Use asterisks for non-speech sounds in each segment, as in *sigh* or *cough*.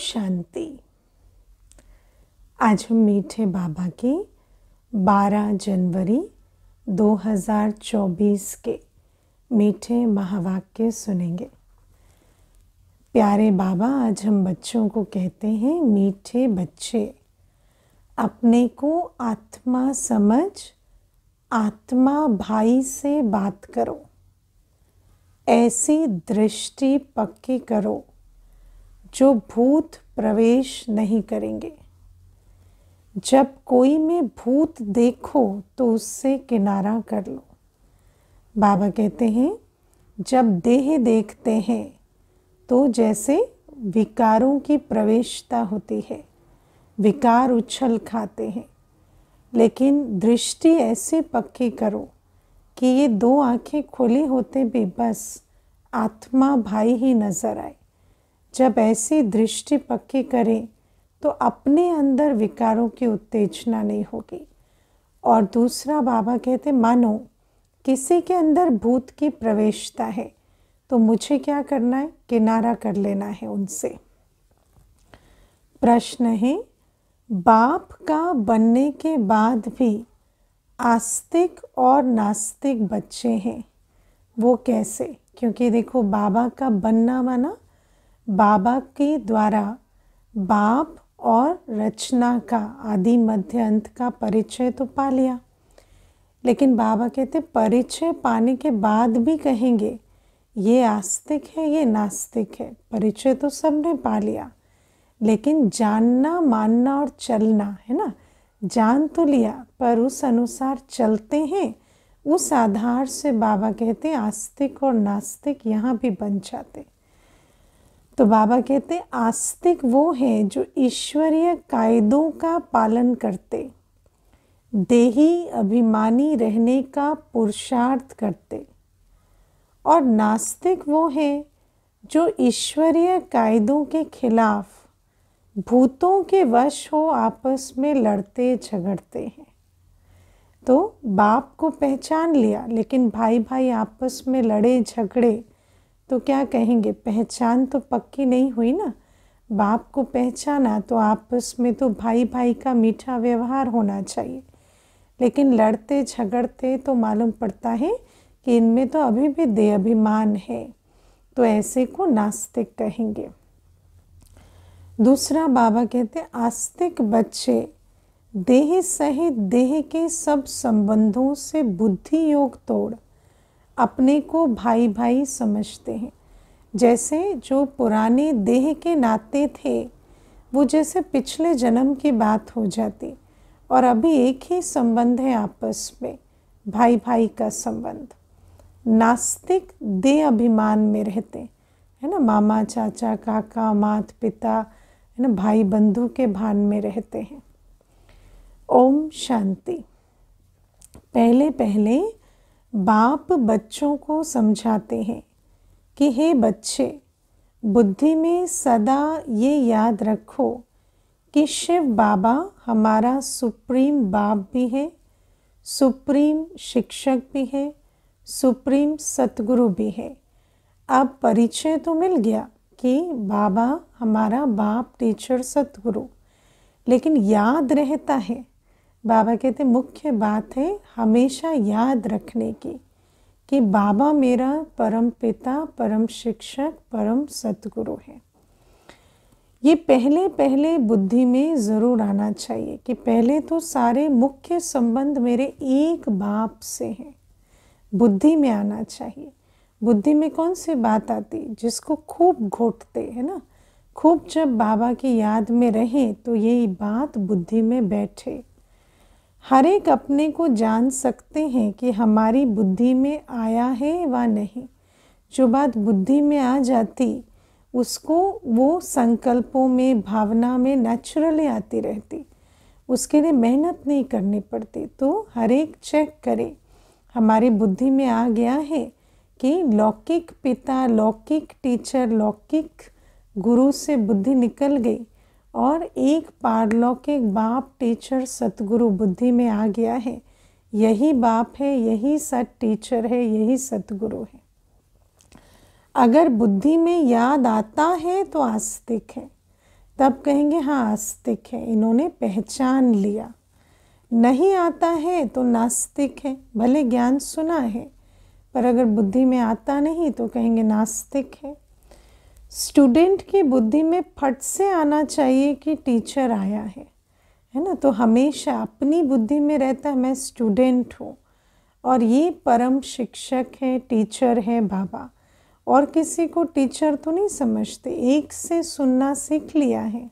शांति आज हम मीठे बाबा के 12 जनवरी 2024 के मीठे महावाक्य सुनेंगे प्यारे बाबा आज हम बच्चों को कहते हैं मीठे बच्चे अपने को आत्मा समझ आत्मा भाई से बात करो ऐसी दृष्टि पक्की करो जो भूत प्रवेश नहीं करेंगे जब कोई में भूत देखो तो उससे किनारा कर लो बाबा कहते हैं जब देह देखते हैं तो जैसे विकारों की प्रवेशता होती है विकार उछल खाते हैं लेकिन दृष्टि ऐसे पक्की करो कि ये दो आंखें खुली होते भी बस आत्मा भाई ही नज़र आए जब ऐसी दृष्टि पक्की करें तो अपने अंदर विकारों की उत्तेजना नहीं होगी और दूसरा बाबा कहते मानो किसी के अंदर भूत की प्रवेशता है तो मुझे क्या करना है किनारा कर लेना है उनसे प्रश्न है बाप का बनने के बाद भी आस्तिक और नास्तिक बच्चे हैं वो कैसे क्योंकि देखो बाबा का बनना माना बाबा के द्वारा बाप और रचना का आदि मध्य अंत का परिचय तो पा लिया लेकिन बाबा कहते परिचय पाने के बाद भी कहेंगे ये आस्तिक है ये नास्तिक है परिचय तो सबने पा लिया लेकिन जानना मानना और चलना है ना जान तो लिया पर उस अनुसार चलते हैं उस आधार से बाबा कहते आस्तिक और नास्तिक यहाँ भी बन जाते तो बाबा कहते आस्तिक वो हैं जो ईश्वरीय कायदों का पालन करते देही अभिमानी रहने का पुरुषार्थ करते और नास्तिक वो हैं जो ईश्वरीय कायदों के खिलाफ भूतों के वश हो आपस में लड़ते झगड़ते हैं तो बाप को पहचान लिया लेकिन भाई भाई आपस में लड़े झगड़े तो क्या कहेंगे पहचान तो पक्की नहीं हुई ना बाप को पहचाना तो आपस में तो भाई भाई का मीठा व्यवहार होना चाहिए लेकिन लड़ते झगड़ते तो मालूम पड़ता है कि इनमें तो अभी भी दे अभिमान है तो ऐसे को नास्तिक कहेंगे दूसरा बाबा कहते आस्तिक बच्चे देह सहित देह के सब संबंधों से बुद्धि योग तोड़ अपने को भाई भाई समझते हैं जैसे जो पुराने देह के नाते थे वो जैसे पिछले जन्म की बात हो जाती और अभी एक ही संबंध है आपस में भाई भाई का संबंध नास्तिक दे अभिमान में रहते है ना मामा चाचा काका मात पिता है ना भाई बंधु के भान में रहते हैं ओम शांति पहले पहले बाप बच्चों को समझाते हैं कि हे बच्चे बुद्धि में सदा ये याद रखो कि शिव बाबा हमारा सुप्रीम बाप भी है सुप्रीम शिक्षक भी है सुप्रीम सतगुरु भी है अब परिचय तो मिल गया कि बाबा हमारा बाप टीचर सतगुरु लेकिन याद रहता है बाबा कहते मुख्य बात है हमेशा याद रखने की कि बाबा मेरा परम पिता परम शिक्षक परम सतगुरु है ये पहले पहले बुद्धि में ज़रूर आना चाहिए कि पहले तो सारे मुख्य संबंध मेरे एक बाप से हैं बुद्धि में आना चाहिए बुद्धि में कौन सी बात आती जिसको खूब घोटते है ना खूब जब बाबा की याद में रहें तो यही बात बुद्धि में बैठे हर एक अपने को जान सकते हैं कि हमारी बुद्धि में आया है व नहीं जो बात बुद्धि में आ जाती उसको वो संकल्पों में भावना में नेचुरली आती रहती उसके लिए मेहनत नहीं करनी पड़ती तो हर एक चेक करे हमारी बुद्धि में आ गया है कि लौकिक पिता लौकिक टीचर लौकिक गुरु से बुद्धि निकल गई और एक पारलौकिक बाप टीचर सतगुरु बुद्धि में आ गया है यही बाप है यही सत टीचर है यही सतगुरु है अगर बुद्धि में याद आता है तो आस्तिक है तब कहेंगे हाँ आस्तिक है इन्होंने पहचान लिया नहीं आता है तो नास्तिक है भले ज्ञान सुना है पर अगर बुद्धि में आता नहीं तो कहेंगे नास्तिक है स्टूडेंट की बुद्धि में फट से आना चाहिए कि टीचर आया है है ना तो हमेशा अपनी बुद्धि में रहता है मैं स्टूडेंट हूँ और ये परम शिक्षक है टीचर है बाबा और किसी को टीचर तो नहीं समझते एक से सुनना सीख लिया है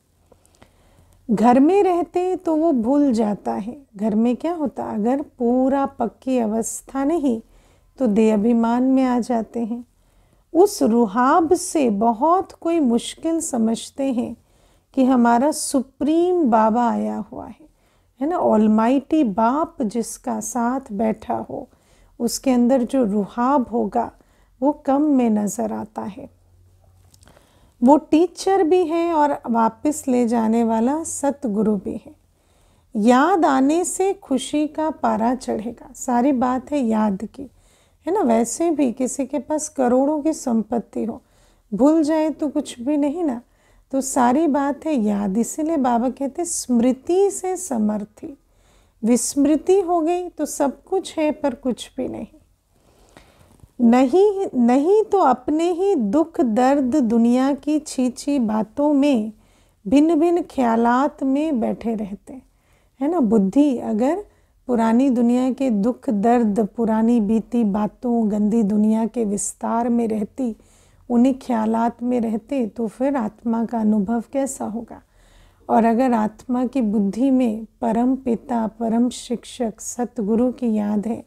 घर में रहते तो वो भूल जाता है घर में क्या होता अगर पूरा पक्की अवस्था नहीं तो देह अभिमान में आ जाते हैं उस रुहाब से बहुत कोई मुश्किल समझते हैं कि हमारा सुप्रीम बाबा आया हुआ है है ना ऑलमाइटी बाप जिसका साथ बैठा हो उसके अंदर जो रुहाब होगा वो कम में नज़र आता है वो टीचर भी है और वापस ले जाने वाला सतगुरु भी है याद आने से खुशी का पारा चढ़ेगा सारी बात है याद की है ना वैसे भी किसी के पास करोड़ों की संपत्ति हो भूल जाए तो कुछ भी नहीं ना तो सारी बात है याद इसीलिए बाबा कहते स्मृति से समर्थी विस्मृति हो गई तो सब कुछ है पर कुछ भी नहीं नहीं नहीं तो अपने ही दुख दर्द दुनिया की छीछी बातों में भिन्न भिन्न ख्यालात में बैठे रहते हैं ना बुद्धि अगर पुरानी दुनिया के दुख दर्द पुरानी बीती बातों गंदी दुनिया के विस्तार में रहती उन्हीं ख्यालात में रहते तो फिर आत्मा का अनुभव कैसा होगा और अगर आत्मा की बुद्धि में परम पिता परम शिक्षक सतगुरु की याद है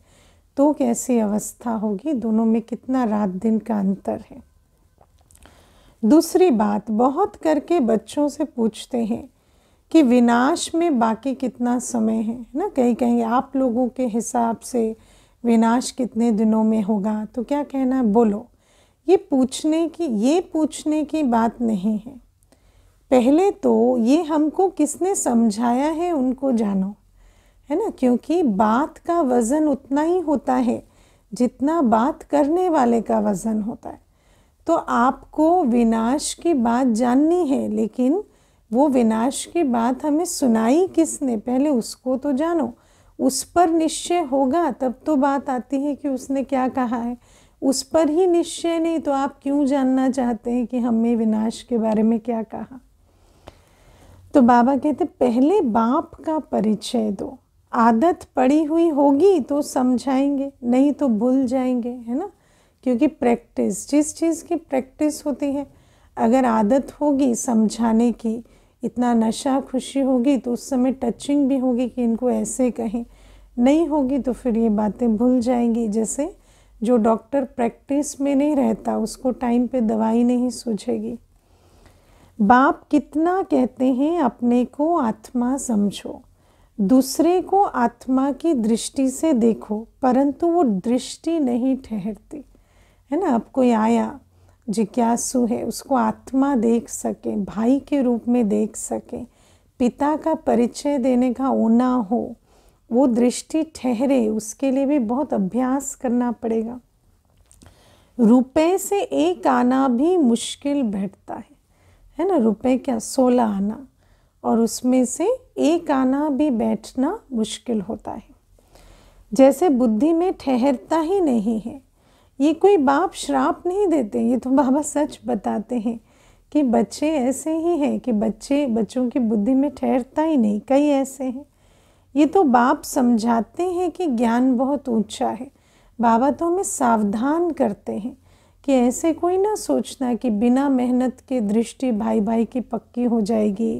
तो कैसी अवस्था होगी दोनों में कितना रात दिन का अंतर है दूसरी बात बहुत करके बच्चों से पूछते हैं कि विनाश में बाकी कितना समय है ना कहीं कहीं आप लोगों के हिसाब से विनाश कितने दिनों में होगा तो क्या कहना है बोलो ये पूछने की ये पूछने की बात नहीं है पहले तो ये हमको किसने समझाया है उनको जानो है ना क्योंकि बात का वज़न उतना ही होता है जितना बात करने वाले का वज़न होता है तो आपको विनाश की बात जाननी है लेकिन वो विनाश की बात हमें सुनाई किसने पहले उसको तो जानो उस पर निश्चय होगा तब तो बात आती है कि उसने क्या कहा है उस पर ही निश्चय नहीं तो आप क्यों जानना चाहते हैं कि हमें विनाश के बारे में क्या कहा तो बाबा कहते पहले बाप का परिचय दो आदत पड़ी हुई होगी तो समझाएंगे नहीं तो भूल जाएंगे है ना क्योंकि प्रैक्टिस जिस चीज़ की प्रैक्टिस होती है अगर आदत होगी समझाने की इतना नशा खुशी होगी तो उस समय टचिंग भी होगी कि इनको ऐसे कहें नहीं होगी तो फिर ये बातें भूल जाएंगी जैसे जो डॉक्टर प्रैक्टिस में नहीं रहता उसको टाइम पे दवाई नहीं सूझेगी बाप कितना कहते हैं अपने को आत्मा समझो दूसरे को आत्मा की दृष्टि से देखो परंतु वो दृष्टि नहीं ठहरती है ना अब कोई आया जिज्ञासु है उसको आत्मा देख सके भाई के रूप में देख सके पिता का परिचय देने का होना हो वो दृष्टि ठहरे उसके लिए भी बहुत अभ्यास करना पड़ेगा रुपए से एक आना भी मुश्किल बैठता है है ना रुपए क्या सोलह आना और उसमें से एक आना भी बैठना मुश्किल होता है जैसे बुद्धि में ठहरता ही नहीं है ये कोई बाप श्राप नहीं देते ये तो बाबा सच बताते हैं कि बच्चे ऐसे ही हैं कि बच्चे बच्चों की बुद्धि में ठहरता ही नहीं कई ऐसे हैं ये तो बाप समझाते हैं कि ज्ञान बहुत ऊंचा है बाबा तो हमें सावधान करते हैं कि ऐसे कोई ना सोचना कि बिना मेहनत के दृष्टि भाई भाई की पक्की हो जाएगी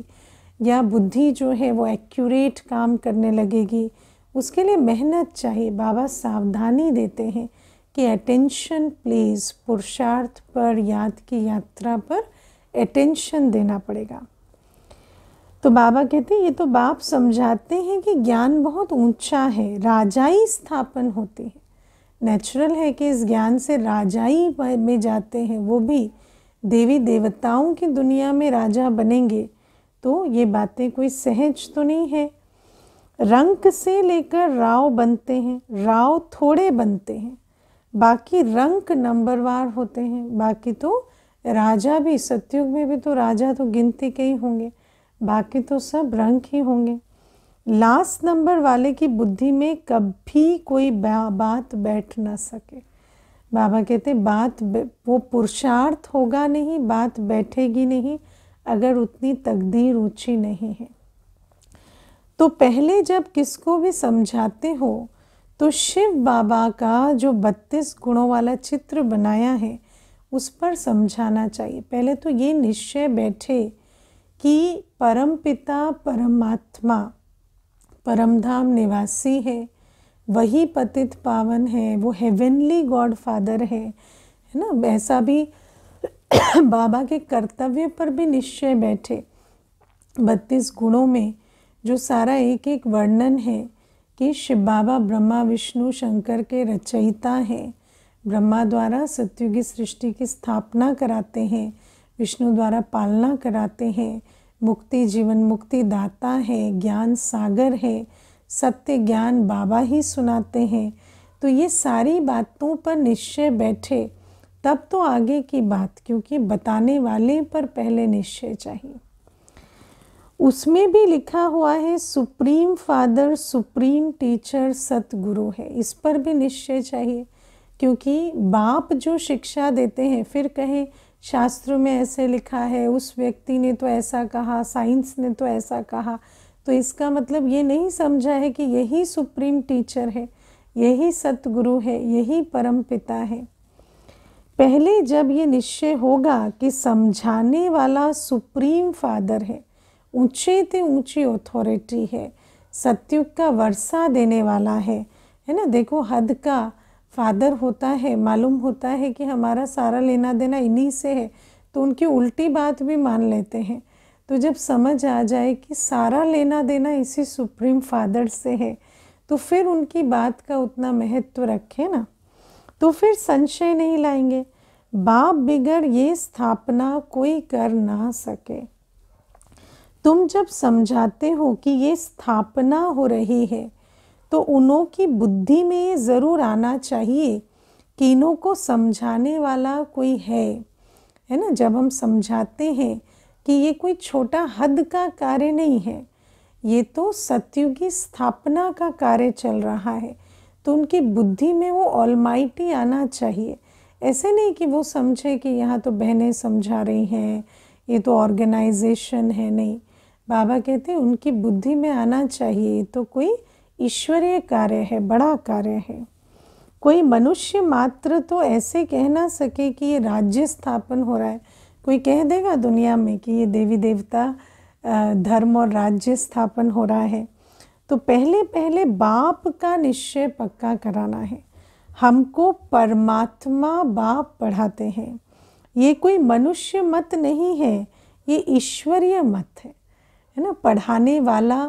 या बुद्धि जो है वो एक्यूरेट काम करने लगेगी उसके लिए मेहनत चाहिए बाबा सावधानी देते हैं कि अटेंशन प्लीज़ पुरुषार्थ पर याद की यात्रा पर अटेंशन देना पड़ेगा तो बाबा कहते हैं ये तो बाप समझाते हैं कि ज्ञान बहुत ऊंचा है राजाई स्थापन होती है नेचुरल है कि इस ज्ञान से राजाई में जाते हैं वो भी देवी देवताओं की दुनिया में राजा बनेंगे तो ये बातें कोई सहज तो नहीं है रंक से लेकर राव बनते हैं राव थोड़े बनते हैं बाकी रंक नंबरवार होते हैं बाकी तो राजा भी सत्युग में भी तो राजा तो गिनती के ही होंगे बाकी तो सब रंक ही होंगे लास्ट नंबर वाले की बुद्धि में कभी कोई बात बैठ ना सके बाबा कहते बात वो पुरुषार्थ होगा नहीं बात बैठेगी नहीं अगर उतनी तकदीर ऊंची नहीं है तो पहले जब किसको भी समझाते हो तो शिव बाबा का जो बत्तीस गुणों वाला चित्र बनाया है उस पर समझाना चाहिए पहले तो ये निश्चय बैठे कि परमपिता परमात्मा परमधाम निवासी है वही पतित पावन है वो हेवनली गॉड फादर है है ना ऐसा भी *coughs* बाबा के कर्तव्य पर भी निश्चय बैठे बत्तीस गुणों में जो सारा एक एक वर्णन है कि शिव बाबा ब्रह्मा विष्णु शंकर के रचयिता हैं ब्रह्मा द्वारा सत्युगी सृष्टि की स्थापना कराते हैं विष्णु द्वारा पालना कराते हैं मुक्ति जीवन मुक्ति दाता है ज्ञान सागर है सत्य ज्ञान बाबा ही सुनाते हैं तो ये सारी बातों पर निश्चय बैठे तब तो आगे की बात क्योंकि बताने वाले पर पहले निश्चय चाहिए उसमें भी लिखा हुआ है सुप्रीम फादर सुप्रीम टीचर सतगुरु है इस पर भी निश्चय चाहिए क्योंकि बाप जो शिक्षा देते हैं फिर कहें शास्त्र में ऐसे लिखा है उस व्यक्ति ने तो ऐसा कहा साइंस ने तो ऐसा कहा तो इसका मतलब ये नहीं समझा है कि यही सुप्रीम टीचर है यही सतगुरु है यही परम पिता है पहले जब ये निश्चय होगा कि समझाने वाला सुप्रीम फादर है ऊंचे से ऊंची अथॉरिटी है सत्युग का वर्षा देने वाला है है ना देखो हद का फादर होता है मालूम होता है कि हमारा सारा लेना देना इन्हीं से है तो उनकी उल्टी बात भी मान लेते हैं तो जब समझ आ जाए कि सारा लेना देना इसी सुप्रीम फादर से है तो फिर उनकी बात का उतना महत्व रखें ना तो फिर संशय नहीं लाएंगे बाप बिगड़ ये स्थापना कोई कर ना सके तुम जब समझाते हो कि ये स्थापना हो रही है तो उनों की बुद्धि में ये ज़रूर आना चाहिए कि इनों को समझाने वाला कोई है है ना जब हम समझाते हैं कि ये कोई छोटा हद का कार्य नहीं है ये तो सत्युगी स्थापना का कार्य चल रहा है तो उनकी बुद्धि में वो ऑलमाइटी आना चाहिए ऐसे नहीं कि वो समझे कि यहाँ तो बहनें समझा रही हैं ये तो ऑर्गेनाइजेशन है नहीं बाबा कहते हैं उनकी बुद्धि में आना चाहिए तो कोई ईश्वरीय कार्य है बड़ा कार्य है कोई मनुष्य मात्र तो ऐसे कह ना सके कि ये राज्य स्थापन हो रहा है कोई कह देगा दुनिया में कि ये देवी देवता धर्म और राज्य स्थापन हो रहा है तो पहले पहले बाप का निश्चय पक्का कराना है हमको परमात्मा बाप पढ़ाते हैं ये कोई मनुष्य मत नहीं है ये ईश्वरीय मत है है ना पढ़ाने वाला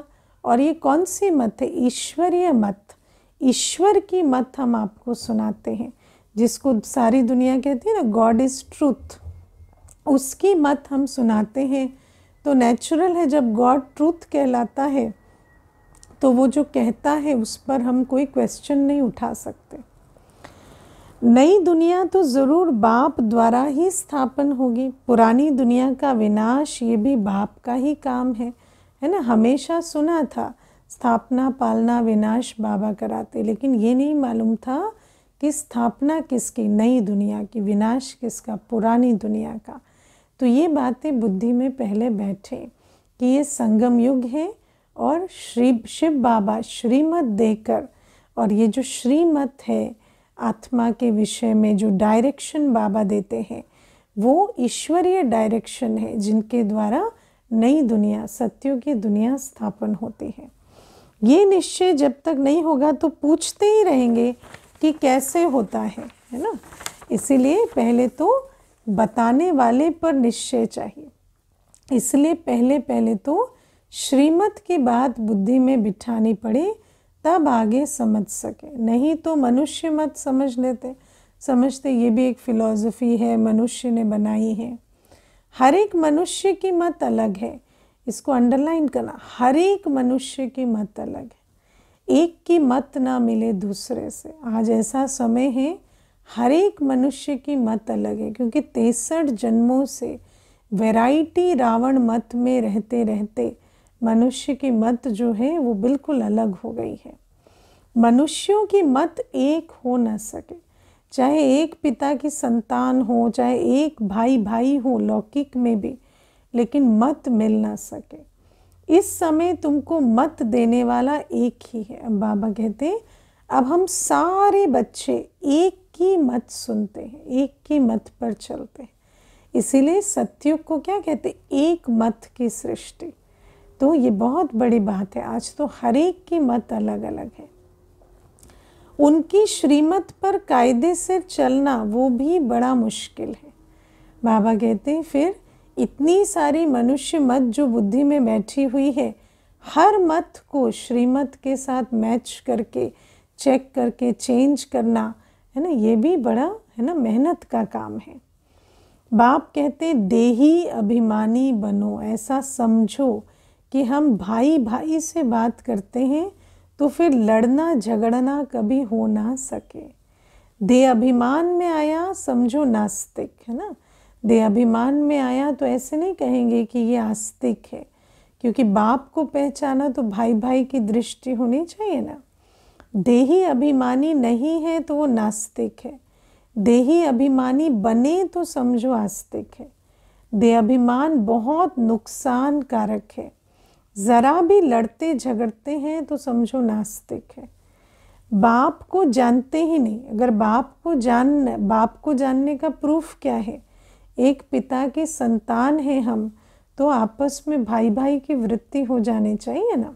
और ये कौन सी मत है ईश्वरीय मत ईश्वर की मत हम आपको सुनाते हैं जिसको सारी दुनिया कहती है ना गॉड इज़ ट्रूथ उसकी मत हम सुनाते हैं तो नेचुरल है जब गॉड ट्रूथ कहलाता है तो वो जो कहता है उस पर हम कोई क्वेश्चन नहीं उठा सकते नई दुनिया तो ज़रूर बाप द्वारा ही स्थापन होगी पुरानी दुनिया का विनाश ये भी बाप का ही काम है है ना हमेशा सुना था स्थापना पालना विनाश बाबा कराते लेकिन ये नहीं मालूम था कि स्थापना किसकी नई दुनिया की विनाश किसका पुरानी दुनिया का तो ये बातें बुद्धि में पहले बैठे कि ये संगम युग है और श्री शिव बाबा श्रीमत देकर और ये जो श्रीमत है आत्मा के विषय में जो डायरेक्शन बाबा देते हैं वो ईश्वरीय डायरेक्शन है जिनके द्वारा नई दुनिया सत्यों की दुनिया स्थापन होती है ये निश्चय जब तक नहीं होगा तो पूछते ही रहेंगे कि कैसे होता है है ना इसीलिए पहले तो बताने वाले पर निश्चय चाहिए इसलिए पहले पहले तो श्रीमत की बात बुद्धि में बिठानी पड़ी तब आगे समझ सके नहीं तो मनुष्य मत समझ लेते समझते ये भी एक फ़िलॉसफी है मनुष्य ने बनाई है हर एक मनुष्य की मत अलग है इसको अंडरलाइन करना हर एक मनुष्य की मत अलग है एक की मत ना मिले दूसरे से आज ऐसा समय है हर एक मनुष्य की मत अलग है क्योंकि तिरसठ जन्मों से वैरायटी रावण मत में रहते रहते मनुष्य की मत जो है वो बिल्कुल अलग हो गई है मनुष्यों की मत एक हो ना सके चाहे एक पिता की संतान हो चाहे एक भाई भाई हो लौकिक में भी लेकिन मत मिल ना सके इस समय तुमको मत देने वाला एक ही है अब बाबा कहते हैं अब हम सारे बच्चे एक की मत सुनते हैं एक की मत पर चलते हैं इसीलिए सत्युग को क्या कहते हैं एक मत की सृष्टि तो ये बहुत बड़ी बात है आज तो हर एक की मत अलग अलग है उनकी श्रीमत पर कायदे से चलना वो भी बड़ा मुश्किल है बाबा कहते हैं फिर इतनी सारी मनुष्य मत जो बुद्धि में बैठी हुई है हर मत को श्रीमत के साथ मैच करके चेक करके चेंज करना है ना ये भी बड़ा है ना मेहनत का काम है बाप कहते देही अभिमानी बनो ऐसा समझो कि हम भाई भाई से बात करते हैं तो फिर लड़ना झगड़ना कभी हो ना सके दे अभिमान में आया समझो नास्तिक है ना दे अभिमान में आया तो ऐसे नहीं कहेंगे कि ये आस्तिक है क्योंकि बाप को पहचाना तो भाई भाई की दृष्टि होनी चाहिए ना देही अभिमानी नहीं है तो वो नास्तिक है देही अभिमानी बने तो समझो आस्तिक है दे अभिमान बहुत नुकसान कारक है ज़रा भी लड़ते झगड़ते हैं तो समझो नास्तिक है बाप को जानते ही नहीं अगर बाप को जान बाप को जानने का प्रूफ क्या है एक पिता के संतान हैं हम तो आपस में भाई भाई की वृत्ति हो जाने चाहिए ना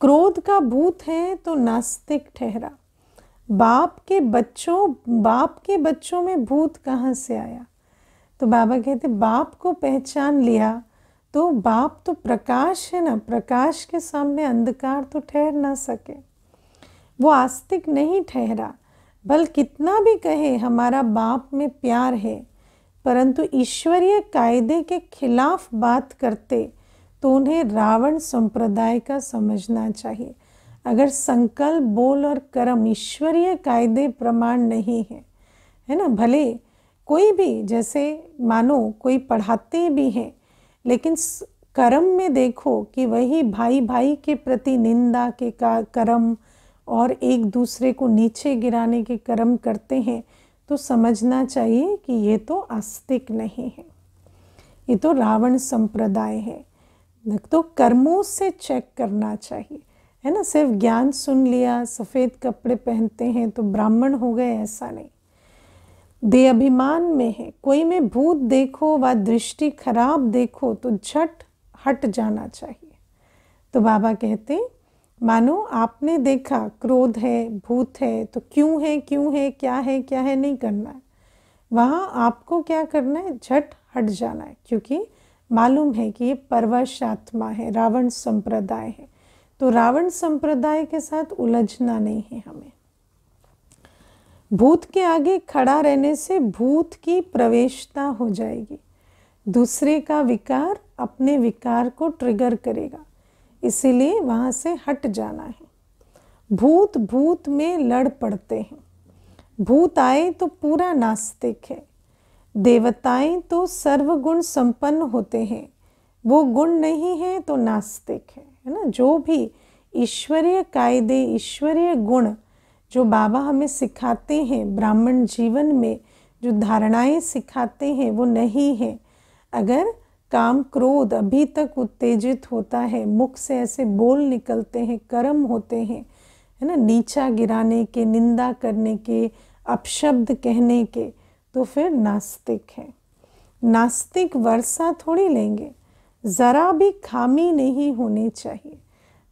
क्रोध का भूत है तो नास्तिक ठहरा बाप के बच्चों बाप के बच्चों में भूत कहाँ से आया तो बाबा कहते बाप को पहचान लिया तो बाप तो प्रकाश है ना प्रकाश के सामने अंधकार तो ठहर ना सके वो आस्तिक नहीं ठहरा भल कितना भी कहे हमारा बाप में प्यार है परंतु ईश्वरीय कायदे के खिलाफ बात करते तो उन्हें रावण संप्रदाय का समझना चाहिए अगर संकल्प बोल और कर्म ईश्वरीय कायदे प्रमाण नहीं है है ना भले कोई भी जैसे मानो कोई पढ़ाते भी हैं लेकिन कर्म में देखो कि वही भाई भाई के प्रति निंदा के का कर्म और एक दूसरे को नीचे गिराने के कर्म करते हैं तो समझना चाहिए कि ये तो आस्तिक नहीं है ये तो रावण संप्रदाय है तो कर्मों से चेक करना चाहिए है ना सिर्फ ज्ञान सुन लिया सफ़ेद कपड़े पहनते हैं तो ब्राह्मण हो गए ऐसा नहीं दे अभिमान में है कोई में भूत देखो व दृष्टि खराब देखो तो झट हट जाना चाहिए तो बाबा कहते मानो आपने देखा क्रोध है भूत है तो क्यों है क्यों है क्या है क्या है नहीं करना है वहाँ आपको क्या करना है झट हट जाना है क्योंकि मालूम है कि ये परवश आत्मा है रावण संप्रदाय है तो रावण संप्रदाय के साथ उलझना नहीं है हमें भूत के आगे खड़ा रहने से भूत की प्रवेशता हो जाएगी दूसरे का विकार अपने विकार को ट्रिगर करेगा इसीलिए वहाँ से हट जाना है भूत भूत में लड़ पड़ते हैं भूत आए तो पूरा नास्तिक है देवताएं तो सर्वगुण संपन्न होते हैं वो गुण नहीं है तो नास्तिक है है ना जो भी ईश्वरीय कायदे ईश्वरीय गुण जो बाबा हमें सिखाते हैं ब्राह्मण जीवन में जो धारणाएं सिखाते हैं वो नहीं हैं अगर काम क्रोध अभी तक उत्तेजित होता है मुख से ऐसे बोल निकलते हैं कर्म होते हैं है ना नीचा गिराने के निंदा करने के अपशब्द कहने के तो फिर नास्तिक है नास्तिक वर्षा थोड़ी लेंगे ज़रा भी खामी नहीं होनी चाहिए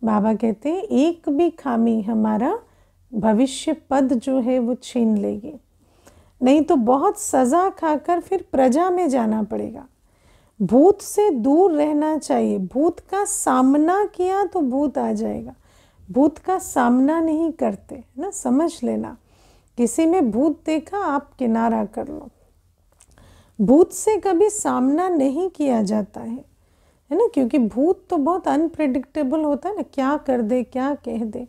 बाबा कहते हैं एक भी खामी हमारा भविष्य पद जो है वो छीन लेगी नहीं तो बहुत सज़ा खाकर फिर प्रजा में जाना पड़ेगा भूत से दूर रहना चाहिए भूत का सामना किया तो भूत आ जाएगा भूत का सामना नहीं करते है ना समझ लेना किसी में भूत देखा आप किनारा कर लो भूत से कभी सामना नहीं किया जाता है है ना क्योंकि भूत तो बहुत अनप्रिडिक्टेबल होता है ना क्या कर दे क्या कह दे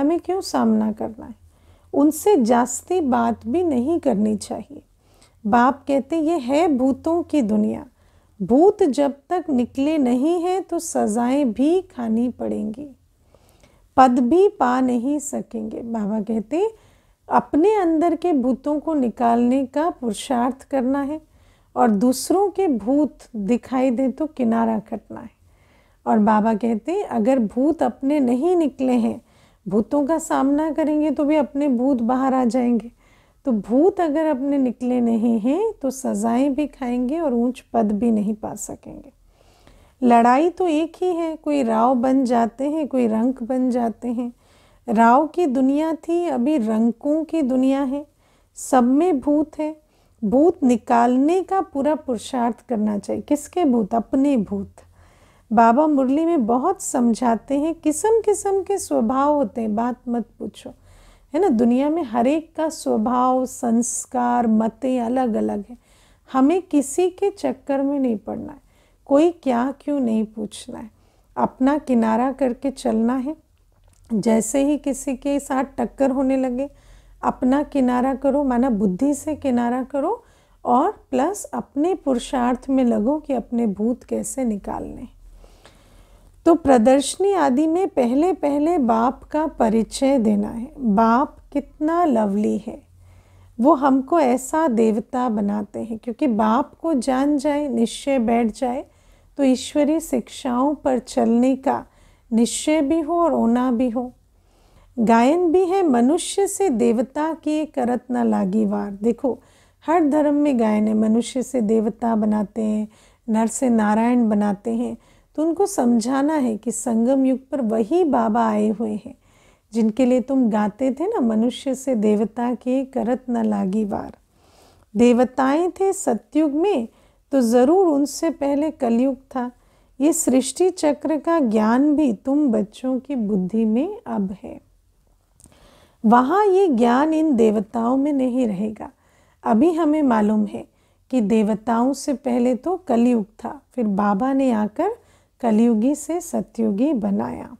हमें क्यों सामना करना है उनसे जास्ती बात भी नहीं करनी चाहिए बाप कहते ये है भूतों की दुनिया भूत जब तक निकले नहीं हैं तो सजाएं भी खानी पड़ेंगी पद भी पा नहीं सकेंगे बाबा कहते अपने अंदर के भूतों को निकालने का पुरुषार्थ करना है और दूसरों के भूत दिखाई दे तो किनारा कटना है और बाबा कहते अगर भूत अपने नहीं निकले हैं भूतों का सामना करेंगे तो भी अपने भूत बाहर आ जाएंगे तो भूत अगर अपने निकले नहीं हैं तो सजाएं भी खाएंगे और ऊंच पद भी नहीं पा सकेंगे लड़ाई तो एक ही है कोई राव बन जाते हैं कोई रंक बन जाते हैं राव की दुनिया थी अभी रंकों की दुनिया है सब में भूत है भूत निकालने का पूरा पुरुषार्थ करना चाहिए किसके भूत अपने भूत बाबा मुरली में बहुत समझाते हैं किस्म किस्म के स्वभाव होते हैं बात मत पूछो है ना दुनिया में हर एक का स्वभाव संस्कार मतें अलग अलग हैं हमें किसी के चक्कर में नहीं पड़ना है कोई क्या क्यों नहीं पूछना है अपना किनारा करके चलना है जैसे ही किसी के साथ टक्कर होने लगे अपना किनारा करो माना बुद्धि से किनारा करो और प्लस अपने पुरुषार्थ में लगो कि अपने भूत कैसे निकालने तो प्रदर्शनी आदि में पहले पहले बाप का परिचय देना है बाप कितना लवली है वो हमको ऐसा देवता बनाते हैं क्योंकि बाप को जान जाए निश्चय बैठ जाए तो ईश्वरीय शिक्षाओं पर चलने का निश्चय भी हो और होना भी हो गायन भी है मनुष्य से देवता की एक रत्न लागी वार देखो हर धर्म में गायन है मनुष्य से देवता बनाते हैं नर से नारायण बनाते हैं तो उनको समझाना है कि संगम युग पर वही बाबा आए हुए हैं जिनके लिए तुम गाते थे ना मनुष्य से देवता के करत न लागी वार देवताएं थे सतयुग में तो ज़रूर उनसे पहले कलयुग था ये सृष्टि चक्र का ज्ञान भी तुम बच्चों की बुद्धि में अब है वहाँ ये ज्ञान इन देवताओं में नहीं रहेगा अभी हमें मालूम है कि देवताओं से पहले तो कलयुग था फिर बाबा ने आकर कलयुगी से सतयुगी बनाया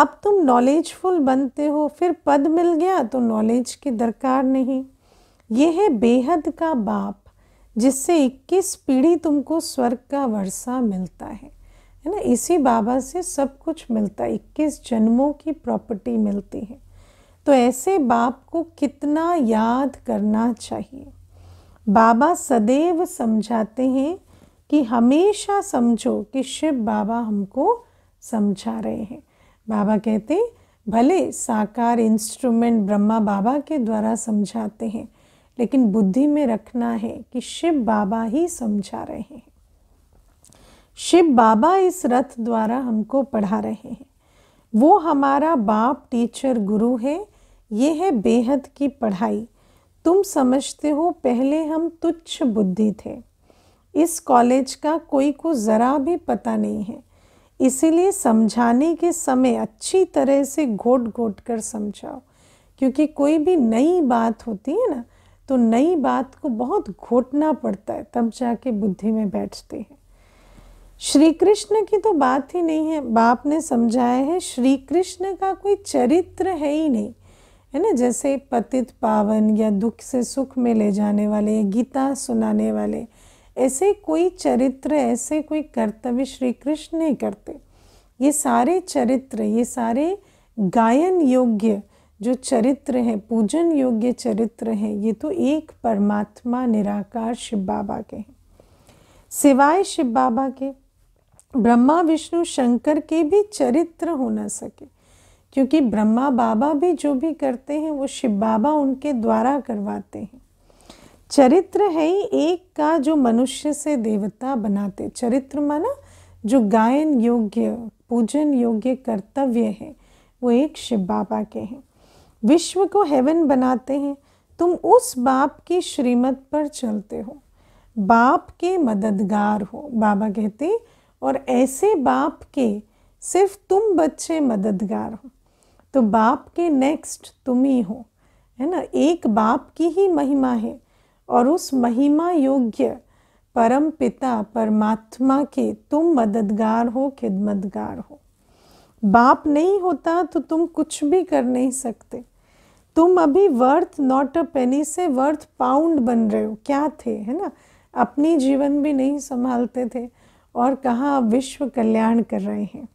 अब तुम नॉलेजफुल बनते हो फिर पद मिल गया तो नॉलेज की दरकार नहीं ये है बेहद का बाप जिससे 21 पीढ़ी तुमको स्वर्ग का वर्षा मिलता है है ना इसी बाबा से सब कुछ मिलता है इक्कीस जन्मों की प्रॉपर्टी मिलती है तो ऐसे बाप को कितना याद करना चाहिए बाबा सदैव समझाते हैं कि हमेशा समझो कि शिव बाबा हमको समझा रहे हैं बाबा कहते हैं भले साकार इंस्ट्रूमेंट ब्रह्मा बाबा के द्वारा समझाते हैं लेकिन बुद्धि में रखना है कि शिव बाबा ही समझा रहे हैं शिव बाबा इस रथ द्वारा हमको पढ़ा रहे हैं वो हमारा बाप टीचर गुरु है ये है बेहद की पढ़ाई तुम समझते हो पहले हम तुच्छ बुद्धि थे इस कॉलेज का कोई को ज़रा भी पता नहीं है इसीलिए समझाने के समय अच्छी तरह से घोट घोट कर समझाओ क्योंकि कोई भी नई बात होती है ना तो नई बात को बहुत घोटना पड़ता है तब जाके बुद्धि में बैठते हैं श्री कृष्ण की तो बात ही नहीं है बाप ने समझाया है श्री कृष्ण का कोई चरित्र है ही नहीं है ना जैसे पतित पावन या दुख से सुख में ले जाने वाले गीता सुनाने वाले ऐसे कोई चरित्र ऐसे कोई कर्तव्य श्री कृष्ण नहीं करते ये सारे चरित्र ये सारे गायन योग्य जो चरित्र हैं पूजन योग्य चरित्र हैं ये तो एक परमात्मा निराकार शिव बाबा के हैं सिवाय शिव बाबा के ब्रह्मा विष्णु शंकर के भी चरित्र हो ना सके क्योंकि ब्रह्मा बाबा भी जो भी करते हैं वो शिव बाबा उनके द्वारा करवाते हैं चरित्र है ही एक का जो मनुष्य से देवता बनाते चरित्र माना जो गायन योग्य पूजन योग्य कर्तव्य है वो एक शिव बाबा के हैं विश्व को हेवन बनाते हैं तुम उस बाप की श्रीमत पर चलते हो बाप के मददगार हो बाबा कहते और ऐसे बाप के सिर्फ तुम बच्चे मददगार हो तो बाप के नेक्स्ट तुम ही हो है ना एक बाप की ही महिमा है और उस महिमा योग्य परम पिता परमात्मा के तुम मददगार हो खिदमतगार हो बाप नहीं होता तो तुम कुछ भी कर नहीं सकते तुम अभी वर्थ नॉट अ पेनी से वर्थ पाउंड बन रहे हो क्या थे है ना अपनी जीवन भी नहीं संभालते थे और कहाँ विश्व कल्याण कर रहे हैं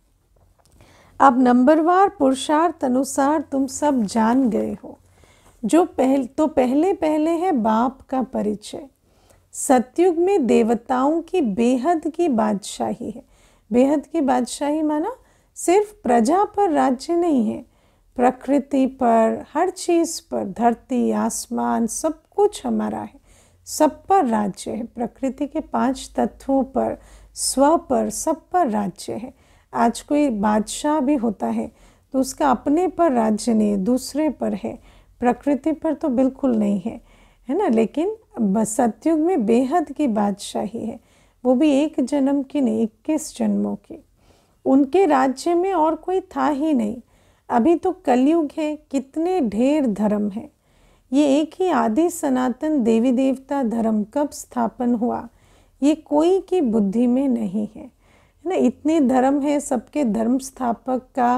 अब नंबरवार पुरुषार्थ अनुसार तुम सब जान गए हो जो पहल तो पहले पहले है बाप का परिचय सतयुग में देवताओं की बेहद की बादशाही है बेहद की बादशाही माना सिर्फ प्रजा पर राज्य नहीं है प्रकृति पर हर चीज़ पर धरती आसमान सब कुछ हमारा है सब पर राज्य है प्रकृति के पांच तत्वों पर स्व पर सब पर राज्य है आज कोई बादशाह भी होता है तो उसका अपने पर राज्य नहीं है दूसरे पर है प्रकृति पर तो बिल्कुल नहीं है है ना लेकिन सतयुग में बेहद की बादशाही है वो भी एक जन्म की नहीं इक्कीस जन्मों की उनके राज्य में और कोई था ही नहीं अभी तो कलयुग है कितने ढेर धर्म है ये एक ही आदि सनातन देवी देवता धर्म कब स्थापन हुआ ये कोई की बुद्धि में नहीं है ना इतने धर्म है सबके धर्म स्थापक का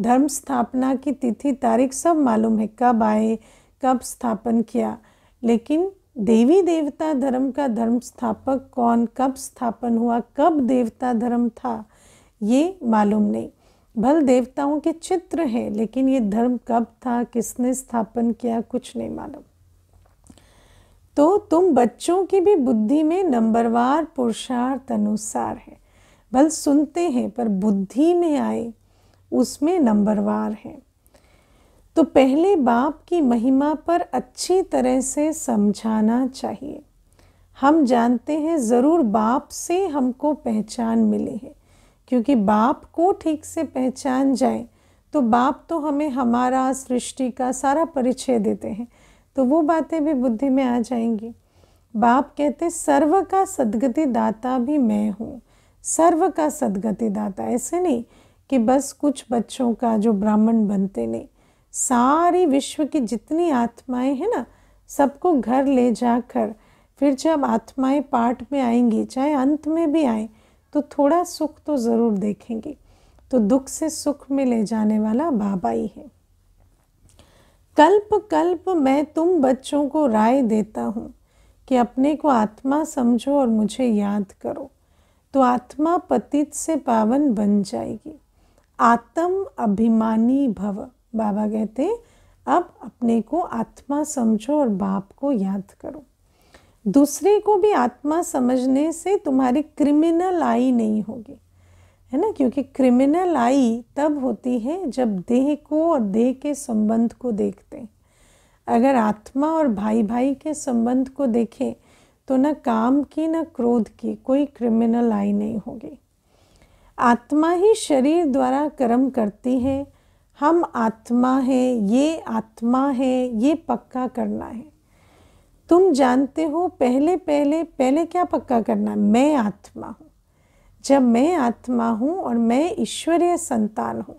धर्म स्थापना की तिथि तारीख सब मालूम है कब आए कब स्थापन किया लेकिन देवी देवता धर्म का धर्म स्थापक कौन कब स्थापन हुआ कब देवता धर्म था ये मालूम नहीं भल देवताओं के चित्र हैं लेकिन ये धर्म कब था किसने स्थापन किया कुछ नहीं मालूम तो तुम बच्चों की भी बुद्धि में नंबरवार पुरुषार्थ अनुसार है भल सुनते हैं पर बुद्धि में आए उसमें नंबरवार है तो पहले बाप की महिमा पर अच्छी तरह से समझाना चाहिए हम जानते हैं ज़रूर बाप से हमको पहचान मिली है क्योंकि बाप को ठीक से पहचान जाए तो बाप तो हमें हमारा सृष्टि का सारा परिचय देते हैं तो वो बातें भी बुद्धि में आ जाएंगी बाप कहते सर्व का सदगति दाता भी मैं हूँ सर्व का सदगति दाता ऐसे नहीं कि बस कुछ बच्चों का जो ब्राह्मण बनते नहीं सारी विश्व की जितनी आत्माएं हैं ना सबको घर ले जाकर फिर जब आत्माएं पाठ में आएंगी चाहे अंत में भी आए तो थोड़ा सुख तो ज़रूर देखेंगी तो दुख से सुख में ले जाने वाला बाबा ही है कल्प कल्प मैं तुम बच्चों को राय देता हूँ कि अपने को आत्मा समझो और मुझे याद करो तो आत्मा पतित से पावन बन जाएगी आत्म अभिमानी भव बाबा कहते अब अपने को आत्मा समझो और बाप को याद करो दूसरे को भी आत्मा समझने से तुम्हारी क्रिमिनल आई नहीं होगी है ना क्योंकि क्रिमिनल आई तब होती है जब देह को और देह के संबंध को देखते हैं अगर आत्मा और भाई भाई के संबंध को देखें तो न काम की न क्रोध की कोई क्रिमिनल आई नहीं होगी आत्मा ही शरीर द्वारा कर्म करती है हम आत्मा है ये आत्मा है ये पक्का करना है तुम जानते हो पहले पहले पहले क्या पक्का करना मैं आत्मा हूँ जब मैं आत्मा हूँ और मैं ईश्वरीय संतान हूँ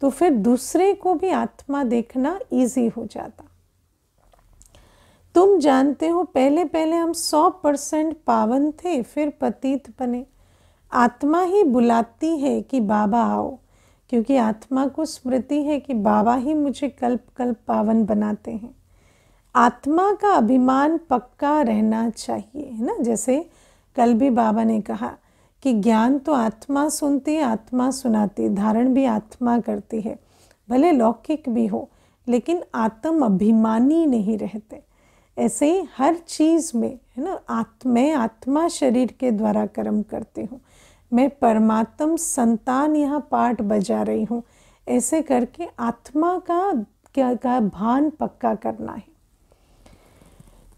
तो फिर दूसरे को भी आत्मा देखना इजी हो जाता तुम जानते हो पहले पहले हम सौ परसेंट पावन थे फिर पतित बने आत्मा ही बुलाती है कि बाबा आओ क्योंकि आत्मा को स्मृति है कि बाबा ही मुझे कल्प कल्प पावन बनाते हैं आत्मा का अभिमान पक्का रहना चाहिए है ना जैसे कल भी बाबा ने कहा कि ज्ञान तो आत्मा सुनती आत्मा सुनाती धारण भी आत्मा करती है भले लौकिक भी हो लेकिन आत्म अभिमानी नहीं रहते ऐसे ही हर चीज़ में है ना आत्मा आत्मा शरीर के द्वारा कर्म करती हूँ मैं परमात्म संतान यहाँ पाठ बजा रही हूँ ऐसे करके आत्मा का क्या का भान पक्का करना है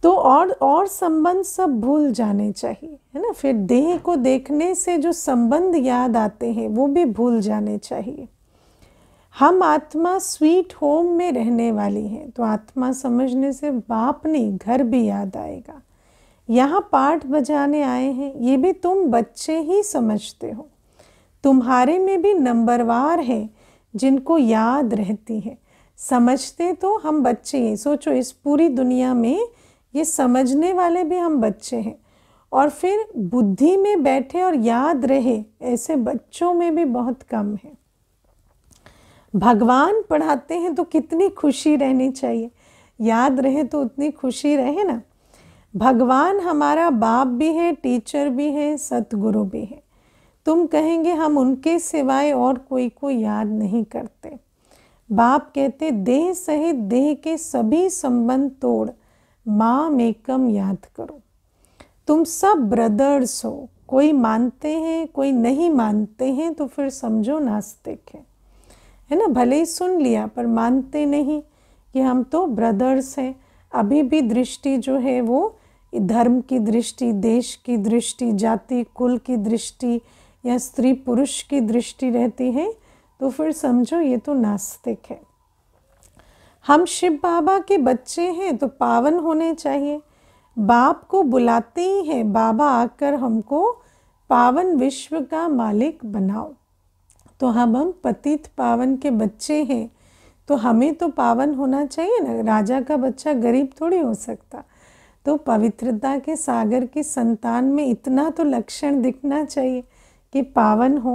तो और और संबंध सब भूल जाने चाहिए है ना फिर देह को देखने से जो संबंध याद आते हैं वो भी भूल जाने चाहिए हम आत्मा स्वीट होम में रहने वाली हैं तो आत्मा समझने से बाप नहीं घर भी याद आएगा यहाँ पाठ बजाने आए हैं ये भी तुम बच्चे ही समझते हो तुम्हारे में भी नंबरवार हैं जिनको याद रहती है समझते तो हम बच्चे हैं सोचो इस पूरी दुनिया में ये समझने वाले भी हम बच्चे हैं और फिर बुद्धि में बैठे और याद रहे ऐसे बच्चों में भी बहुत कम है भगवान पढ़ाते हैं तो कितनी खुशी रहनी चाहिए याद रहे तो उतनी खुशी रहे ना भगवान हमारा बाप भी है टीचर भी है सतगुरु भी है तुम कहेंगे हम उनके सिवाय और कोई को याद नहीं करते बाप कहते देह सहित देह के सभी संबंध तोड़ माँ मेकम याद करो तुम सब ब्रदर्स हो कोई मानते हैं कोई नहीं मानते हैं तो फिर समझो नास्तिक है है ना भले ही सुन लिया पर मानते नहीं कि हम तो ब्रदर्स हैं अभी भी दृष्टि जो है वो धर्म की दृष्टि देश की दृष्टि जाति कुल की दृष्टि या स्त्री पुरुष की दृष्टि रहती है तो फिर समझो ये तो नास्तिक है हम शिव बाबा के बच्चे हैं तो पावन होने चाहिए बाप को बुलाते ही हैं बाबा आकर हमको पावन विश्व का मालिक बनाओ तो हम हम पतित पावन के बच्चे हैं तो हमें तो पावन होना चाहिए ना राजा का बच्चा गरीब थोड़ी हो सकता तो पवित्रता के सागर की संतान में इतना तो लक्षण दिखना चाहिए कि पावन हो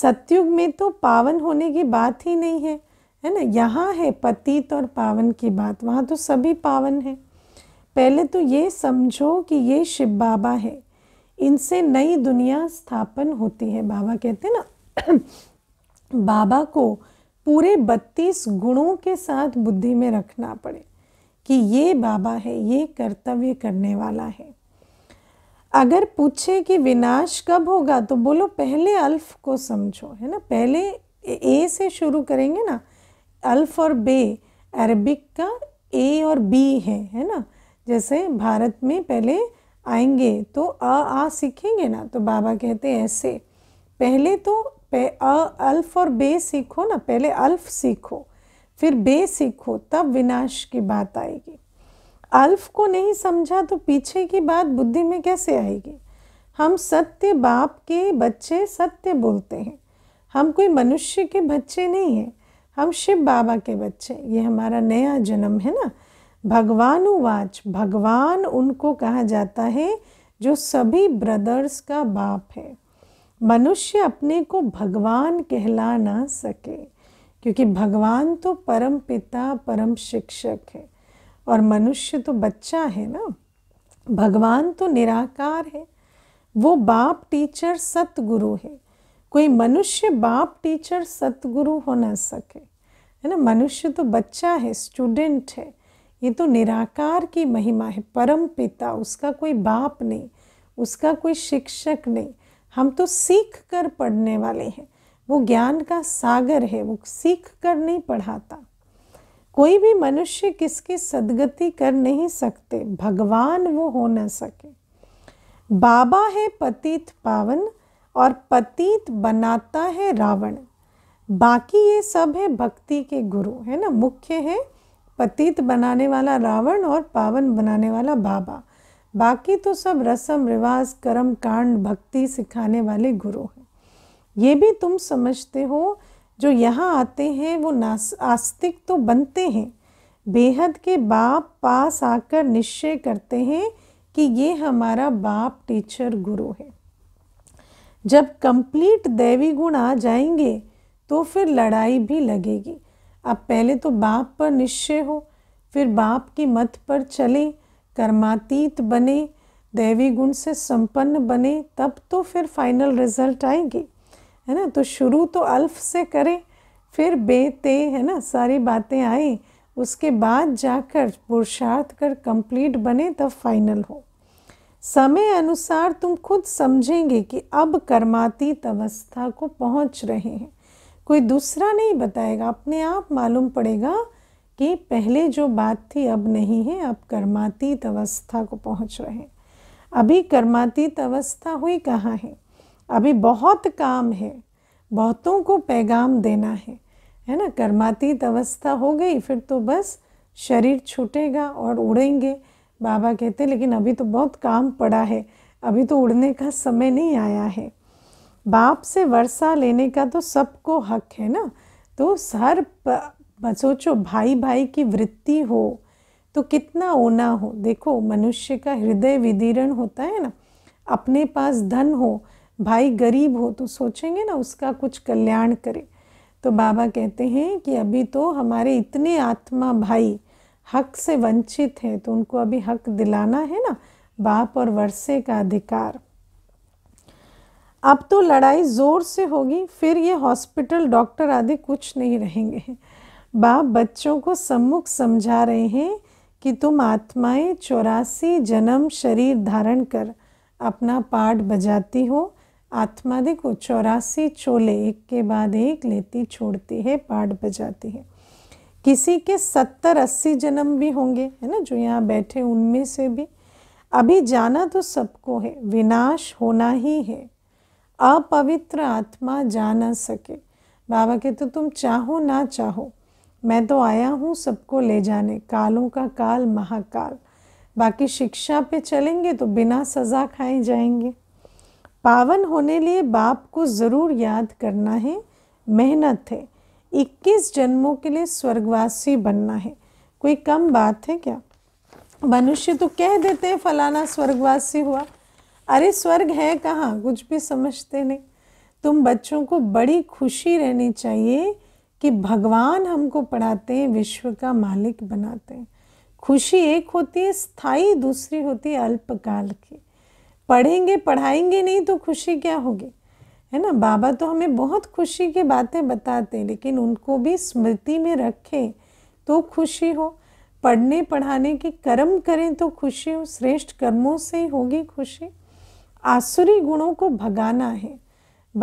सत्युग में तो पावन होने की बात ही नहीं है है ना यहाँ है पतित और पावन की बात वहाँ तो सभी पावन है पहले तो ये समझो कि ये शिव बाबा है इनसे नई दुनिया स्थापन होती है बाबा कहते हैं ना बाबा को पूरे बत्तीस गुणों के साथ बुद्धि में रखना पड़े कि ये बाबा है ये कर्तव्य करने वाला है अगर पूछे कि विनाश कब होगा तो बोलो पहले अल्फ को समझो है ना पहले ए से शुरू करेंगे ना अल्फ और बे अरबिक का ए और बी है है ना जैसे भारत में पहले आएंगे तो अ आ सीखेंगे ना तो बाबा कहते हैं ऐसे पहले तो पे अ अल्फ और बे सीखो ना पहले अल्फ सीखो फिर बे सीखो तब विनाश की बात आएगी अल्फ को नहीं समझा तो पीछे की बात बुद्धि में कैसे आएगी हम सत्य बाप के बच्चे सत्य बोलते हैं हम कोई मनुष्य के बच्चे नहीं हैं हम शिव बाबा के बच्चे ये हमारा नया जन्म है ना भगवानुवाच भगवान उनको कहा जाता है जो सभी ब्रदर्स का बाप है मनुष्य अपने को भगवान कहला ना सके क्योंकि भगवान तो परम पिता परम शिक्षक है और मनुष्य तो बच्चा है ना भगवान तो निराकार है वो बाप टीचर सतगुरु है कोई मनुष्य बाप टीचर सतगुरु हो ना सके है ना मनुष्य तो बच्चा है स्टूडेंट है ये तो निराकार की महिमा है परम पिता उसका कोई बाप नहीं उसका कोई शिक्षक नहीं हम तो सीख कर पढ़ने वाले हैं वो ज्ञान का सागर है वो सीख कर नहीं पढ़ाता कोई भी मनुष्य किसकी सदगति कर नहीं सकते भगवान वो हो न सके बाबा है पतित पावन और पतित बनाता है रावण बाकी ये सब है भक्ति के गुरु है ना मुख्य है पतित बनाने वाला रावण और पावन बनाने वाला बाबा बाकी तो सब रसम रिवाज कर्म कांड भक्ति सिखाने वाले गुरु हैं ये भी तुम समझते हो जो यहाँ आते हैं वो नास आस्तिक तो बनते हैं बेहद के बाप पास आकर निश्चय करते हैं कि ये हमारा बाप टीचर गुरु है जब कंप्लीट दैवी गुण आ जाएंगे तो फिर लड़ाई भी लगेगी अब पहले तो बाप पर निश्चय हो फिर बाप की मत पर चले कर्मातीत बने दैवी गुण से संपन्न बने तब तो फिर फाइनल रिजल्ट आएंगे है ना तो शुरू तो अल्फ से करें फिर बेते है ना सारी बातें आए उसके बाद जाकर पुरुषार्थ कर कंप्लीट बने तब फाइनल हो समय अनुसार तुम खुद समझेंगे कि अब कर्मातीत अवस्था को पहुंच रहे हैं कोई दूसरा नहीं बताएगा अपने आप मालूम पड़ेगा कि पहले जो बात थी अब नहीं है अब कर्मातीत अवस्था को पहुंच रहे हैं अभी कर्मातीत अवस्था हुई कहाँ है अभी बहुत काम है बहुतों को पैगाम देना है है ना कर्मातीत अवस्था हो गई फिर तो बस शरीर छूटेगा और उड़ेंगे बाबा कहते लेकिन अभी तो बहुत काम पड़ा है अभी तो उड़ने का समय नहीं आया है बाप से वर्षा लेने का तो सबको हक है ना तो हर सोचो भाई भाई की वृत्ति हो तो कितना ओना हो देखो मनुष्य का हृदय विदीर्ण होता है ना अपने पास धन हो भाई गरीब हो तो सोचेंगे ना उसका कुछ कल्याण करे तो बाबा कहते हैं कि अभी तो हमारे इतने आत्मा भाई हक से वंचित हैं तो उनको अभी हक दिलाना है ना बाप और वर्षे का अधिकार अब तो लड़ाई ज़ोर से होगी फिर ये हॉस्पिटल डॉक्टर आदि कुछ नहीं रहेंगे बाप बच्चों को सम्मुख समझा रहे हैं कि तुम आत्माएं चौरासी जन्म शरीर धारण कर अपना पाठ बजाती हो आत्मादि को चौरासी चोले एक के बाद एक लेती छोड़ती है पाठ बजाती है किसी के सत्तर अस्सी जन्म भी होंगे है ना जो यहाँ बैठे उनमें से भी अभी जाना तो सबको है विनाश होना ही है अपवित्र आत्मा जा ना सके बाबा के तो तुम चाहो ना चाहो मैं तो आया हूँ सबको ले जाने कालों का काल महाकाल बाकी शिक्षा पे चलेंगे तो बिना सज़ा खाए जाएंगे पावन होने लिए बाप को ज़रूर याद करना है मेहनत है इक्कीस जन्मों के लिए स्वर्गवासी बनना है कोई कम बात है क्या मनुष्य तो कह देते हैं फलाना स्वर्गवासी हुआ अरे स्वर्ग है कहाँ कुछ भी समझते नहीं तुम बच्चों को बड़ी खुशी रहनी चाहिए कि भगवान हमको पढ़ाते हैं विश्व का मालिक बनाते हैं खुशी एक होती है स्थाई दूसरी होती है अल्पकाल की पढ़ेंगे पढ़ाएंगे नहीं तो खुशी क्या होगी है ना बाबा तो हमें बहुत खुशी की बातें बताते हैं लेकिन उनको भी स्मृति में रखें तो खुशी हो पढ़ने पढ़ाने के कर्म करें तो खुशी हो श्रेष्ठ कर्मों से ही होगी खुशी आसुरी गुणों को भगाना है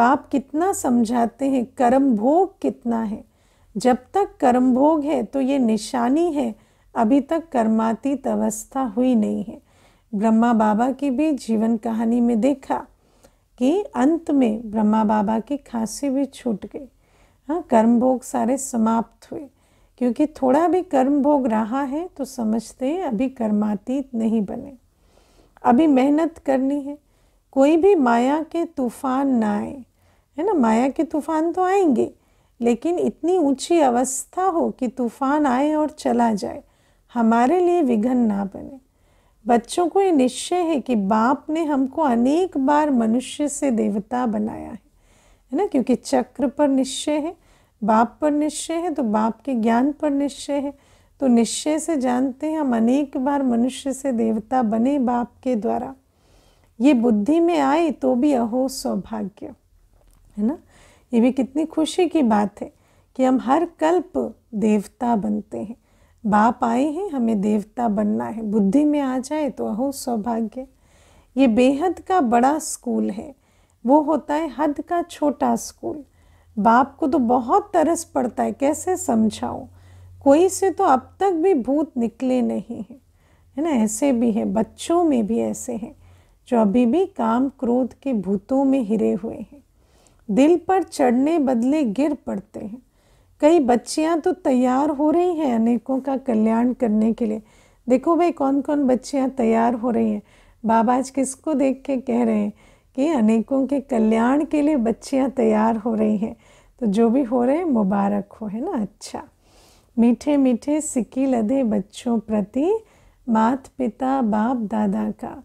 बाप कितना समझाते हैं कर्म भोग कितना है जब तक कर्म भोग है तो ये निशानी है अभी तक कर्मातीत अवस्था हुई नहीं है ब्रह्मा बाबा की भी जीवन कहानी में देखा कि अंत में ब्रह्मा बाबा की खांसी भी छूट गई हाँ कर्म भोग सारे समाप्त हुए क्योंकि थोड़ा भी कर्म भोग रहा है तो समझते हैं अभी कर्मातीत नहीं बने अभी मेहनत करनी है कोई भी माया के तूफान ना आए है ना माया के तूफान तो आएंगे लेकिन इतनी ऊंची अवस्था हो कि तूफान आए और चला जाए हमारे लिए विघन ना बने बच्चों को ये निश्चय है कि बाप ने हमको अनेक बार मनुष्य से देवता बनाया है है ना क्योंकि चक्र पर निश्चय है बाप पर निश्चय है तो बाप के ज्ञान पर निश्चय है तो निश्चय से जानते हैं हम अनेक बार मनुष्य से देवता बने बाप के द्वारा ये बुद्धि में आए तो भी अहो सौभाग्य है ना ये भी कितनी खुशी की बात है कि हम हर कल्प देवता बनते हैं बाप आए हैं हमें देवता बनना है बुद्धि में आ जाए तो अहो सौभाग्य ये बेहद का बड़ा स्कूल है वो होता है हद का छोटा स्कूल बाप को तो बहुत तरस पड़ता है कैसे समझाऊँ कोई से तो अब तक भी भूत निकले नहीं हैं है ना ऐसे भी हैं बच्चों में भी ऐसे हैं जो अभी भी काम क्रोध के भूतों में हिरे हुए हैं दिल पर चढ़ने बदले गिर पड़ते हैं कई बच्चियां तो तैयार हो रही हैं अनेकों का कल्याण करने के लिए देखो भाई कौन कौन बच्चियां तैयार हो रही हैं बाबा आज किसको देख के कह रहे हैं कि अनेकों के कल्याण के लिए बच्चियां तैयार हो रही हैं तो जो भी हो रहे हैं मुबारक हो है ना अच्छा मीठे मीठे सिक्की लदे बच्चों प्रति मात पिता बाप दादा का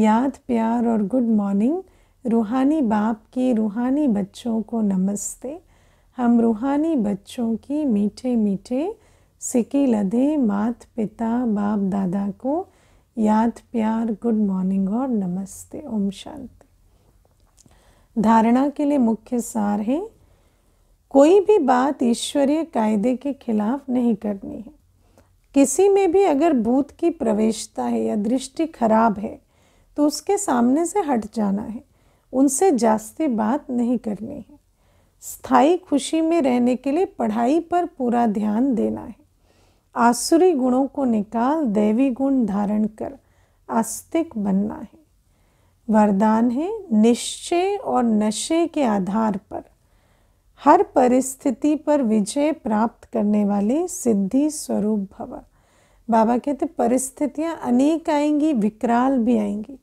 याद प्यार और गुड मॉर्निंग रूहानी बाप की रूहानी बच्चों को नमस्ते हम रूहानी बच्चों की मीठे मीठे सिकी लदे मात पिता बाप दादा को याद प्यार गुड मॉर्निंग और नमस्ते ओम शांति धारणा के लिए मुख्य सार है कोई भी बात ईश्वरीय कायदे के खिलाफ नहीं करनी है किसी में भी अगर भूत की प्रवेशता है या दृष्टि खराब है तो उसके सामने से हट जाना है उनसे जास्ती बात नहीं करनी है स्थायी खुशी में रहने के लिए पढ़ाई पर पूरा ध्यान देना है आसुरी गुणों को निकाल दैवी गुण धारण कर आस्तिक बनना है वरदान है निश्चय और नशे के आधार पर हर परिस्थिति पर विजय प्राप्त करने वाले सिद्धि स्वरूप भव बाबा कहते परिस्थितियाँ अनेक आएंगी विकराल भी आएंगी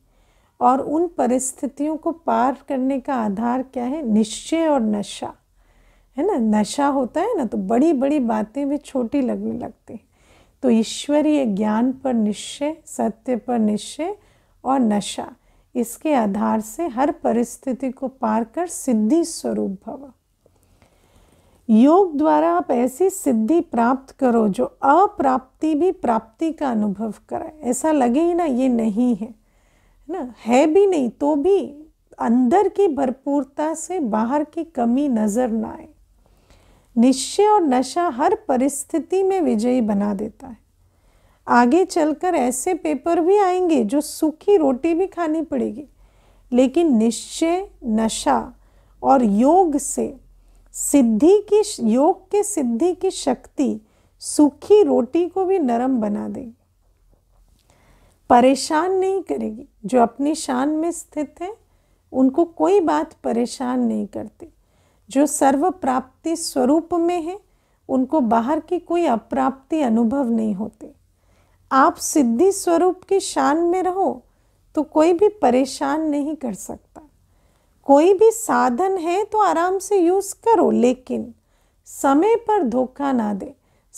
और उन परिस्थितियों को पार करने का आधार क्या है निश्चय और नशा है ना नशा होता है ना तो बड़ी बड़ी बातें भी छोटी लगने लगती तो ईश्वरीय ज्ञान पर निश्चय सत्य पर निश्चय और नशा इसके आधार से हर परिस्थिति को पार कर सिद्धि स्वरूप भवा योग द्वारा आप ऐसी सिद्धि प्राप्त करो जो अप्राप्ति भी प्राप्ति का अनुभव कराए ऐसा लगे ही ना ये नहीं है ना है भी नहीं तो भी अंदर की भरपूरता से बाहर की कमी नज़र ना आए निश्चय और नशा हर परिस्थिति में विजयी बना देता है आगे चलकर ऐसे पेपर भी आएंगे जो सूखी रोटी भी खानी पड़ेगी लेकिन निश्चय नशा और योग से सिद्धि की योग के सिद्धि की शक्ति सूखी रोटी को भी नरम बना देगी परेशान नहीं करेगी जो अपनी शान में स्थित है उनको कोई बात परेशान नहीं करती जो सर्व प्राप्ति स्वरूप में है उनको बाहर की कोई अप्राप्ति अनुभव नहीं होती आप सिद्धि स्वरूप की शान में रहो तो कोई भी परेशान नहीं कर सकता कोई भी साधन है तो आराम से यूज़ करो लेकिन समय पर धोखा ना दे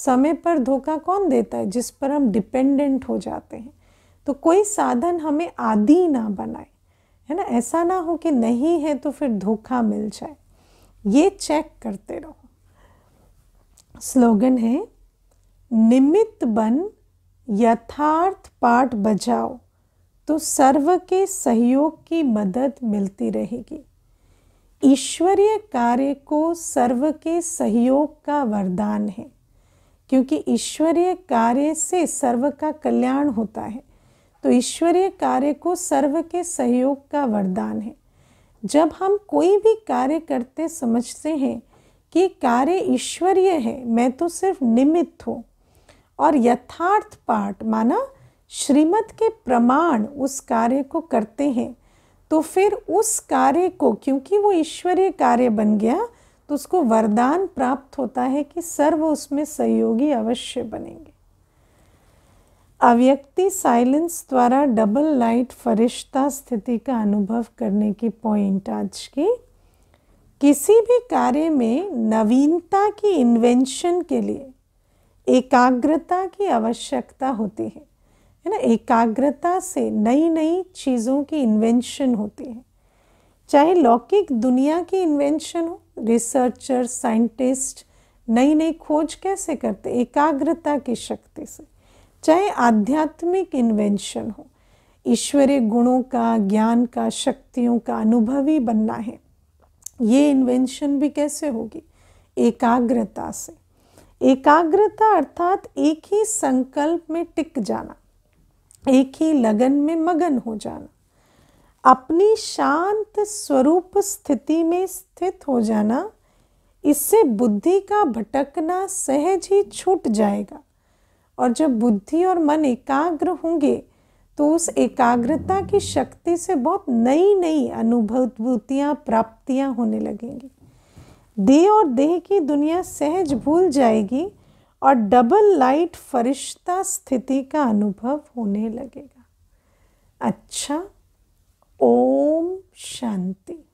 समय पर धोखा कौन देता है जिस पर हम डिपेंडेंट हो जाते हैं तो कोई साधन हमें आदि ना बनाए है ना ऐसा ना हो कि नहीं है तो फिर धोखा मिल जाए ये चेक करते रहो स्लोगन है निमित्त बन यथार्थ पाठ बजाओ तो सर्व के सहयोग की मदद मिलती रहेगी ईश्वरीय कार्य को सर्व के सहयोग का वरदान है क्योंकि ईश्वरीय कार्य से सर्व का कल्याण होता है तो ईश्वरीय कार्य को सर्व के सहयोग का वरदान है जब हम कोई भी कार्य करते समझते हैं कि कार्य ईश्वरीय है मैं तो सिर्फ निमित्त हूँ और यथार्थ पाठ माना श्रीमद के प्रमाण उस कार्य को करते हैं तो फिर उस कार्य को क्योंकि वो ईश्वरीय कार्य बन गया तो उसको वरदान प्राप्त होता है कि सर्व उसमें सहयोगी अवश्य बनेंगे अव्यक्ति साइलेंस द्वारा डबल लाइट फरिश्ता स्थिति का अनुभव करने की पॉइंट आज की किसी भी कार्य में नवीनता की इन्वेंशन के लिए एकाग्रता की आवश्यकता होती है है ना एकाग्रता से नई नई चीज़ों की इन्वेंशन होती है चाहे लौकिक दुनिया की इन्वेंशन हो रिसर्चर साइंटिस्ट नई नई खोज कैसे करते एकाग्रता की शक्ति से चाहे आध्यात्मिक इन्वेंशन हो ईश्वरीय गुणों का ज्ञान का शक्तियों का अनुभवी बनना है ये इन्वेंशन भी कैसे होगी एकाग्रता से एकाग्रता अर्थात एक ही संकल्प में टिक जाना एक ही लगन में मगन हो जाना अपनी शांत स्वरूप स्थिति में स्थित हो जाना इससे बुद्धि का भटकना सहज ही छूट जाएगा और जब बुद्धि और मन एकाग्र होंगे तो उस एकाग्रता की शक्ति से बहुत नई नई अनुभूतियाँ प्राप्तियाँ होने लगेंगी देह और देह की दुनिया सहज भूल जाएगी और डबल लाइट फरिश्ता स्थिति का अनुभव होने लगेगा अच्छा ओम शांति